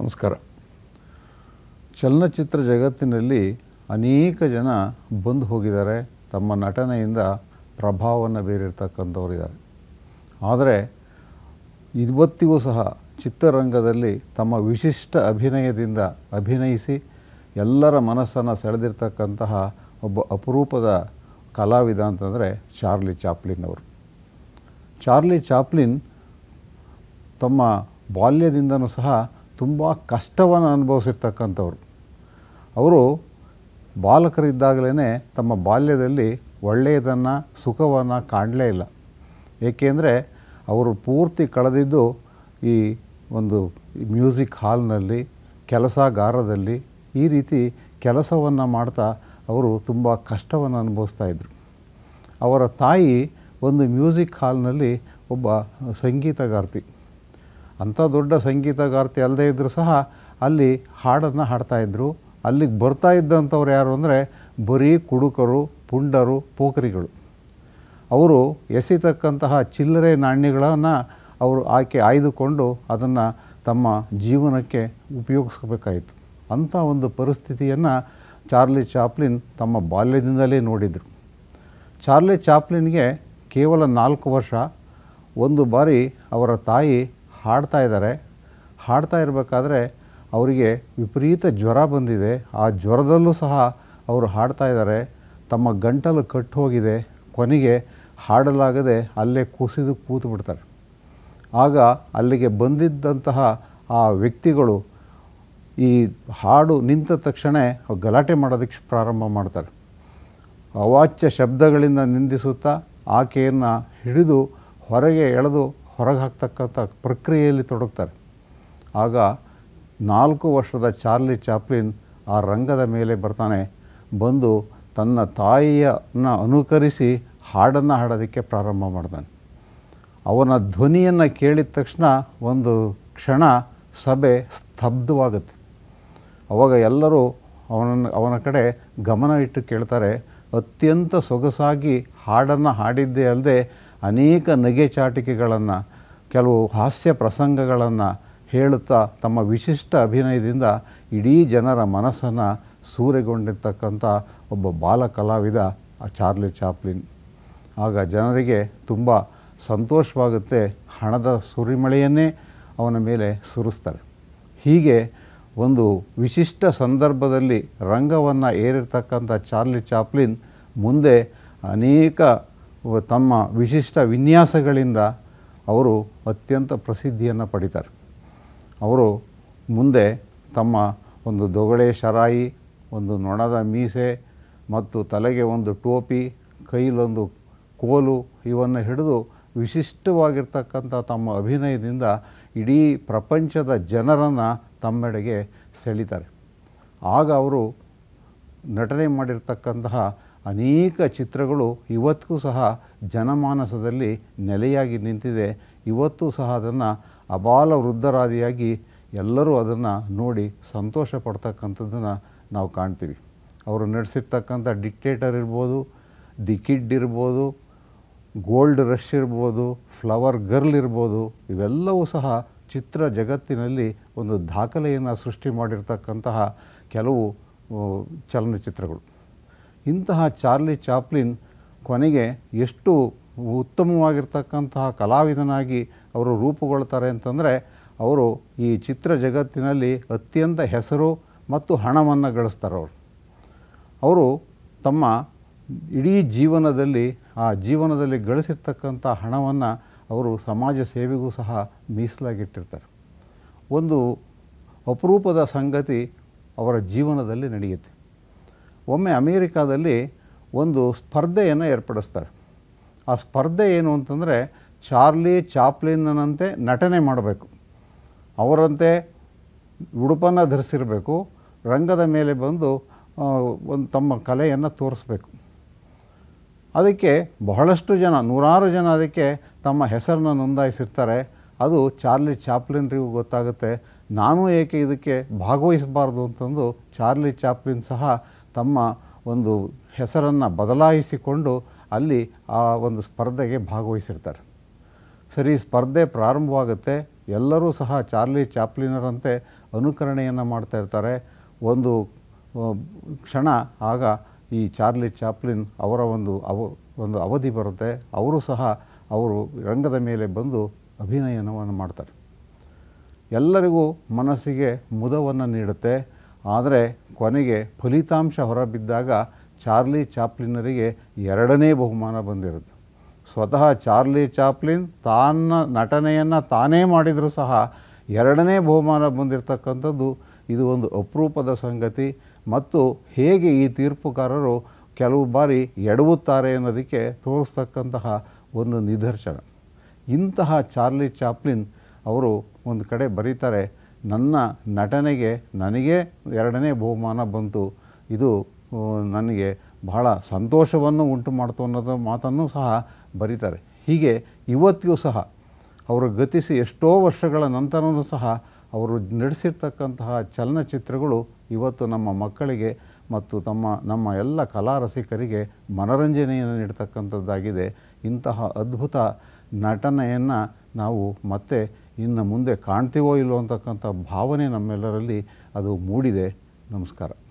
ನಮಸ್ಕಾರ ಚಲನಚಿತ್ರ ಜಗತ್ತಿನಲ್ಲಿ ಅನೇಕ ಜನ ಬಂದು ಹೋಗಿದ್ದಾರೆ ತಮ್ಮ ನಟನೆಯಿಂದ ಪ್ರಭಾವವನ್ನು ಬೀರಿರ್ತಕ್ಕಂಥವರಿದ್ದಾರೆ ಆದರೆ ಇವತ್ತಿಗೂ ಸಹ ಚಿತ್ರರಂಗದಲ್ಲಿ ತಮ್ಮ ವಿಶಿಷ್ಟ ಅಭಿನಯದಿಂದ ಅಭಿನಯಿಸಿ ಎಲ್ಲರ ಮನಸ್ಸನ್ನು ಸೆಳೆದಿರ್ತಕ್ಕಂತಹ ಒಬ್ಬ ಅಪರೂಪದ ಕಲಾವಿದ ಅಂತಂದರೆ ಚಾರ್ಲಿ ಚಾಪ್ಲಿನ್ ಅವರು ಚಾರ್ಲಿ ಚಾಪ್ಲಿನ್ ತಮ್ಮ ಬಾಲ್ಯದಿಂದನೂ ಸಹ ತುಂಬ ಕಷ್ಟವನ್ನು ಅನುಭವಿಸಿರ್ತಕ್ಕಂಥವ್ರು ಅವರು ಬಾಲಕರಿದ್ದಾಗಲೇ ತಮ್ಮ ಬಾಲ್ಯದಲ್ಲಿ ಒಳ್ಳೆಯದನ್ನು ಸುಖವನ್ನು ಕಾಣಲೇ ಇಲ್ಲ ಏಕೆಂದರೆ ಅವರು ಪೂರ್ತಿ ಕಳೆದಿದ್ದು ಈ ಒಂದು ಮ್ಯೂಸಿಕ್ ಹಾಲ್ನಲ್ಲಿ ಕೆಲಸಗಾರದಲ್ಲಿ ಈ ರೀತಿ ಕೆಲಸವನ್ನು ಮಾಡ್ತಾ ಅವರು ತುಂಬ ಕಷ್ಟವನ್ನು ಅನುಭವಿಸ್ತಾ ಇದ್ದರು ಅವರ ತಾಯಿ ಒಂದು ಮ್ಯೂಸಿಕ್ ಹಾಲ್ನಲ್ಲಿ ಒಬ್ಬ ಸಂಗೀತಗಾರ್ತಿ ಅಂಥ ದೊಡ್ಡ ಸಂಗೀತಗಾರ್ತಿ ಅಲ್ಲದೇ ಇದ್ದರೂ ಸಹ ಅಲ್ಲಿ ಹಾಡನ್ನು ಹಾಡ್ತಾಯಿದ್ರು ಅಲ್ಲಿಗೆ ಬರ್ತಾ ಇದ್ದಂಥವ್ರು ಯಾರು ಅಂದರೆ ಬರೀ ಕುಡುಕರು ಪುಂಡರು ಪೋಖರಿಗಳು ಅವರು ಎಸಿತಕ್ಕಂತಹ ಚಿಲ್ಲರೆ ನಾಣ್ಯಗಳನ್ನು ಅವರು ಆಕೆ ಆಯ್ದುಕೊಂಡು ಅದನ್ನು ತಮ್ಮ ಜೀವನಕ್ಕೆ ಉಪಯೋಗಿಸ್ಕೋಬೇಕಾಯಿತು ಅಂಥ ಒಂದು ಪರಿಸ್ಥಿತಿಯನ್ನು ಚಾರ್ಲಿ ಚಾಪ್ಲಿನ್ ತಮ್ಮ ಬಾಲ್ಯದಿಂದಲೇ ನೋಡಿದರು ಚಾರ್ಲಿ ಚಾಪ್ಲಿನ್ಗೆ ಕೇವಲ ನಾಲ್ಕು ವರ್ಷ ಒಂದು ಬಾರಿ ಅವರ ತಾಯಿ ಹಾಡ್ತಾ ಇದ್ದಾರೆ ಹಾಡ್ತಾ ಇರಬೇಕಾದ್ರೆ ಅವರಿಗೆ ವಿಪರೀತ ಜ್ವರ ಬಂದಿದೆ ಆ ಜ್ವರದಲ್ಲೂ ಸಹ ಅವರು ಹಾಡ್ತಾ ಇದ್ದಾರೆ ತಮ್ಮ ಗಂಟಲು ಕಟ್ಟು ಹೋಗಿದೆ ಕೊನೆಗೆ ಹಾಡಲಾಗದೆ ಅಲ್ಲೇ ಕುಸಿದು ಕೂತು ಬಿಡ್ತಾರೆ ಆಗ ಅಲ್ಲಿಗೆ ಬಂದಿದ್ದಂತಹ ಆ ವ್ಯಕ್ತಿಗಳು ಈ ಹಾಡು ನಿಂತ ತಕ್ಷಣ ಗಲಾಟೆ ಮಾಡೋದಕ್ಕೆ ಪ್ರಾರಂಭ ಮಾಡ್ತಾರೆ ಅವಾಚ್ಯ ಶಬ್ದಗಳಿಂದ ನಿಂದಿಸುತ್ತಾ ಆಕೆಯನ್ನು ಹಿಡಿದು ಹೊರಗೆ ಎಳೆದು ಹೊರಗೆ ಹಾಕ್ತಕ್ಕಂಥ ಪ್ರಕ್ರಿಯೆಯಲ್ಲಿ ತೊಡಗ್ತಾರೆ ಆಗ ನಾಲ್ಕು ವರ್ಷದ ಚಾರ್ಲಿ ಚಾಪ್ಲಿನ್ ಆ ರಂಗದ ಮೇಲೆ ಬರ್ತಾನೆ ಬಂದು ತನ್ನ ತಾಯಿಯನ್ನು ಅನುಕರಿಸಿ ಹಾಡನ್ನು ಹಾಡೋದಕ್ಕೆ ಪ್ರಾರಂಭ ಮಾಡ್ತಾನೆ ಅವನ ಧ್ವನಿಯನ್ನು ಕೇಳಿದ ತಕ್ಷಣ ಒಂದು ಕ್ಷಣ ಸಭೆ ಸ್ತಬ್ಧವಾಗುತ್ತೆ ಅವಾಗ ಎಲ್ಲರೂ ಅವನನ್ನು ಅವನ ಕಡೆ ಗಮನ ಇಟ್ಟು ಕೇಳ್ತಾರೆ ಅತ್ಯಂತ ಸೊಗಸಾಗಿ ಹಾಡನ್ನು ಹಾಡಿದ್ದೇ ಅಲ್ಲದೆ ಅನೇಕ ನಗೆ ಚಾಟಿಕೆಗಳನ್ನು ಕೆಲವು ಹಾಸ್ಯ ಪ್ರಸಂಗಗಳನ್ನು ಹೇಳುತ್ತಾ ತಮ್ಮ ವಿಶಿಷ್ಟ ಅಭಿನಯದಿಂದ ಇಡೀ ಜನರ ಮನಸ್ಸನ್ನು ಸೂರೆಗೊಂಡಿರ್ತಕ್ಕಂಥ ಒಬ್ಬ ಬಾಲ ಕಲಾವಿದ ಆ ಚಾರ್ಲಿ ಚಾಪ್ಲಿನ್ ಆಗ ಜನರಿಗೆ ತುಂಬ ಸಂತೋಷವಾಗುತ್ತೆ ಹಣದ ಸುರಿಮಳೆಯನ್ನೇ ಅವನ ಮೇಲೆ ಸುರಿಸ್ತಾರೆ ಹೀಗೆ ಒಂದು ವಿಶಿಷ್ಟ ಸಂದರ್ಭದಲ್ಲಿ ರಂಗವನ್ನು ಏರಿರ್ತಕ್ಕಂಥ ಚಾರ್ಲಿ ಚಾಪ್ಲಿನ್ ಮುಂದೆ ಅನೇಕ ತಮ್ಮ ವಿಶಿಷ್ಟ ವಿನ್ಯಾಸಗಳಿಂದ ಅವರು ಅತ್ಯಂತ ಪ್ರಸಿದ್ಧಿಯನ್ನು ಪಡಿತಾರೆ ಅವರು ಮುಂದೆ ತಮ್ಮ ಒಂದು ದೊಗಳೆ ಶರಾಯಿ ಒಂದು ನೊಣದ ಮೀಸೆ ಮತ್ತು ತಲೆಗೆ ಒಂದು ಟೋಪಿ ಕೈಲೊಂದು ಕೋಲು ಇವನ್ನು ಹಿಡಿದು ವಿಶಿಷ್ಟವಾಗಿರ್ತಕ್ಕಂಥ ತಮ್ಮ ಅಭಿನಯದಿಂದ ಇಡೀ ಪ್ರಪಂಚದ ಜನರನ್ನು ತಮ್ಮೆಡೆಗೆ ಸೆಳಿತಾರೆ ಆಗ ಅವರು ನಟನೆ ಮಾಡಿರ್ತಕ್ಕಂತಹ ಅನೇಕ ಚಿತ್ರಗಳು ಇವತ್ತಿಗೂ ಸಹ ಜನಮಾನಸದಲ್ಲಿ ನೆಲೆಯಾಗಿ ನಿಂತಿದೆ ಇವತ್ತು ಸಹ ಅದನ್ನು ಅಬಾಲ ವೃದ್ಧರಾದಿಯಾಗಿ ಎಲ್ಲರೂ ಅದನ್ನು ನೋಡಿ ಸಂತೋಷ ಪಡ್ತಕ್ಕಂಥದ್ದನ್ನು ನಾವು ಕಾಣ್ತೀವಿ ಅವರು ನಡೆಸಿರ್ತಕ್ಕಂಥ ಡಿಕ್ಟೇಟರ್ ಇರ್ಬೋದು ದಿ ಕಿಡ್ ಇರ್ಬೋದು ಗೋಲ್ಡ್ ರಶ್ ಇರ್ಬೋದು ಫ್ಲವರ್ ಗರ್ಲ್ ಇರ್ಬೋದು ಇವೆಲ್ಲವೂ ಸಹ ಚಿತ್ರ ಜಗತ್ತಿನಲ್ಲಿ ಒಂದು ದಾಖಲೆಯನ್ನು ಸೃಷ್ಟಿ ಮಾಡಿರ್ತಕ್ಕಂತಹ ಕೆಲವು ಚಲನಚಿತ್ರಗಳು ಇಂತಹ ಚಾರ್ಲಿ ಚಾಪ್ಲಿನ್ ಕೊನೆಗೆ ಎಷ್ಟು ಉತ್ತಮವಾಗಿರ್ತಕ್ಕಂತಹ ಕಲಾವಿದನಾಗಿ ಅವರು ರೂಪುಗೊಳ್ತಾರೆ ಅಂತಂದರೆ ಅವರು ಈ ಚಿತ್ರ ಜಗತ್ತಿನಲ್ಲಿ ಅತ್ಯಂತ ಹೆಸರು ಮತ್ತು ಹಣವನ್ನು ಗಳಿಸ್ತಾರೆ ಅವರು ಅವರು ತಮ್ಮ ಇಡೀ ಜೀವನದಲ್ಲಿ ಆ ಜೀವನದಲ್ಲಿ ಗಳಿಸಿರ್ತಕ್ಕಂಥ ಹಣವನ್ನು ಅವರು ಸಮಾಜ ಸೇವೆಗೂ ಸಹ ಮೀಸಲಾಗಿಟ್ಟಿರ್ತಾರೆ ಒಂದು ಅಪರೂಪದ ಸಂಗತಿ ಅವರ ಜೀವನದಲ್ಲಿ ನಡೆಯುತ್ತೆ ಒಮ್ಮೆ ಅಮೇರಿಕಾದಲ್ಲಿ ಒಂದು ಸ್ಪರ್ಧೆಯನ್ನು ಏರ್ಪಡಿಸ್ತಾರೆ ಆ ಸ್ಪರ್ಧೆ ಏನು ಅಂತಂದರೆ ಚಾರ್ಲಿ ಚಾಪ್ಲಿನ್ನಂತೆ ನಟನೆ ಮಾಡಬೇಕು ಅವರಂತೆ ಉಡುಪನ್ನು ಧರಿಸಿರಬೇಕು ರಂಗದ ಮೇಲೆ ಬಂದು ಒಂದು ತಮ್ಮ ಕಲೆಯನ್ನು ತೋರಿಸ್ಬೇಕು ಅದಕ್ಕೆ ಬಹಳಷ್ಟು ಜನ ನೂರಾರು ಜನ ಅದಕ್ಕೆ ತಮ್ಮ ಹೆಸರನ್ನ ನೋಂದಾಯಿಸಿರ್ತಾರೆ ಅದು ಚಾರ್ಲಿ ಚಾಪ್ಲಿನ್ರಿಗೂ ಗೊತ್ತಾಗುತ್ತೆ ನಾನು ಏಕೆ ಇದಕ್ಕೆ ಭಾಗವಹಿಸಬಾರ್ದು ಅಂತಂದು ಚಾರ್ಲಿ ಚಾಪ್ಲಿನ್ ಸಹ ತಮ್ಮ ಒಂದು ಹೆಸರನ್ನು ಬದಲಾಯಿಸಿಕೊಂಡು ಅಲ್ಲಿ ಆ ಒಂದು ಸ್ಪರ್ಧೆಗೆ ಭಾಗವಹಿಸಿರ್ತಾರೆ ಸರಿ ಸ್ಪರ್ಧೆ ಪ್ರಾರಂಭವಾಗುತ್ತೆ ಎಲ್ಲರೂ ಸಹ ಚಾರ್ಲಿ ಚಾಪ್ಲಿನರಂತೆ ಅನುಕರಣೆಯನ್ನು ಮಾಡ್ತಾ ಇರ್ತಾರೆ ಒಂದು ಕ್ಷಣ ಆಗ ಈ ಚಾರ್ಲಿ ಚಾಪ್ಲಿನ್ ಅವರ ಒಂದು ಅವ ಒಂದು ಅವಧಿ ಬರುತ್ತೆ ಅವರು ಸಹ ಅವರು ರಂಗದ ಮೇಲೆ ಬಂದು ಅಭಿನಯನವನ್ನು ಮಾಡ್ತಾರೆ ಎಲ್ಲರಿಗೂ ಮನಸ್ಸಿಗೆ ಮುದವನ್ನು ನೀಡುತ್ತೆ ಆದರೆ ಕೊನೆಗೆ ಫಲಿತಾಂಶ ಹೊರಬಿದ್ದಾಗ ಚಾರ್ಲಿ ಚಾಪ್ಲಿನ್ನರಿಗೆ ಎರಡನೇ ಬಹುಮಾನ ಬಂದಿರುತ್ತೆ ಸ್ವತಃ ಚಾರ್ಲಿ ಚಾಪ್ಲಿನ್ ತಾನ ನಟನೆಯನ್ನು ತಾನೇ ಮಾಡಿದರೂ ಸಹ ಎರಡನೇ ಬಹುಮಾನ ಬಂದಿರತಕ್ಕಂಥದ್ದು ಇದು ಒಂದು ಅಪರೂಪದ ಸಂಗತಿ ಮತ್ತು ಹೇಗೆ ಈ ತೀರ್ಪುಕಾರರು ಕೆಲವು ಬಾರಿ ಎಡವುತ್ತಾರೆ ಅನ್ನೋದಕ್ಕೆ ತೋರಿಸ್ತಕ್ಕಂತಹ ಒಂದು ನಿದರ್ಶನ ಇಂತಹ ಚಾರ್ಲಿ ಚಾಪ್ಲಿನ್ ಅವರು ಒಂದು ಕಡೆ ಬರೀತಾರೆ ನನ್ನ ನಟನೆಗೆ ನನಗೆ ಎರಡನೇ ಬಹುಮಾನ ಬಂತು ಇದು ನನಗೆ ಬಹಳ ಸಂತೋಷವನ್ನು ಉಂಟು ಮಾಡ್ತು ಅನ್ನೋದು ಮಾತನ್ನು ಸಹ ಬರೀತಾರೆ ಹೀಗೆ ಇವತ್ತಿಗೂ ಸಹ ಅವರು ಗತಿಸಿ ಎಷ್ಟೋ ವರ್ಷಗಳ ನಂತರವೂ ಸಹ ಅವರು ನಡೆಸಿರ್ತಕ್ಕಂತಹ ಚಲನಚಿತ್ರಗಳು ಇವತ್ತು ನಮ್ಮ ಮಕ್ಕಳಿಗೆ ಮತ್ತು ತಮ್ಮ ನಮ್ಮ ಎಲ್ಲ ಕಲಾ ರಸಿಕರಿಗೆ ಮನೋರಂಜನೆಯನ್ನು ನೀಡ್ತಕ್ಕಂಥದ್ದಾಗಿದೆ ಇಂತಹ ಅದ್ಭುತ ನಟನೆಯನ್ನು ನಾವು ಮತ್ತೆ ಇನ್ನು ಮುಂದೆ ಕಾಣ್ತೀವೋ ಇಲ್ಲೋ ಅಂತಕ್ಕಂಥ ಭಾವನೆ ನಮ್ಮೆಲ್ಲರಲ್ಲಿ ಅದು ಮೂಡಿದೆ ನಮಸ್ಕಾರ